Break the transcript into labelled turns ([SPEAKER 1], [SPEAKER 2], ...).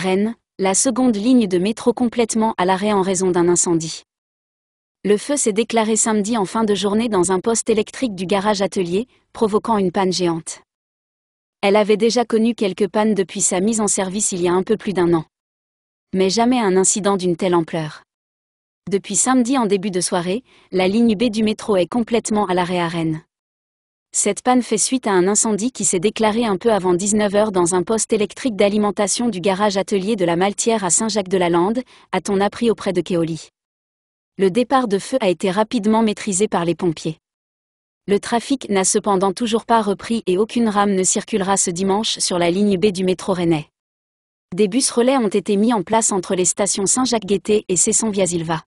[SPEAKER 1] Rennes, la seconde ligne de métro complètement à l'arrêt en raison d'un incendie. Le feu s'est déclaré samedi en fin de journée dans un poste électrique du garage atelier, provoquant une panne géante. Elle avait déjà connu quelques pannes depuis sa mise en service il y a un peu plus d'un an. Mais jamais un incident d'une telle ampleur. Depuis samedi en début de soirée, la ligne B du métro est complètement à l'arrêt à Rennes. Cette panne fait suite à un incendie qui s'est déclaré un peu avant 19h dans un poste électrique d'alimentation du garage atelier de la Maltière à Saint-Jacques-de-la-Lande, a-t-on appris auprès de Keoli. Le départ de feu a été rapidement maîtrisé par les pompiers. Le trafic n'a cependant toujours pas repris et aucune rame ne circulera ce dimanche sur la ligne B du métro rennais. Des bus relais ont été mis en place entre les stations saint jacques guété et Cesson-Viasilva.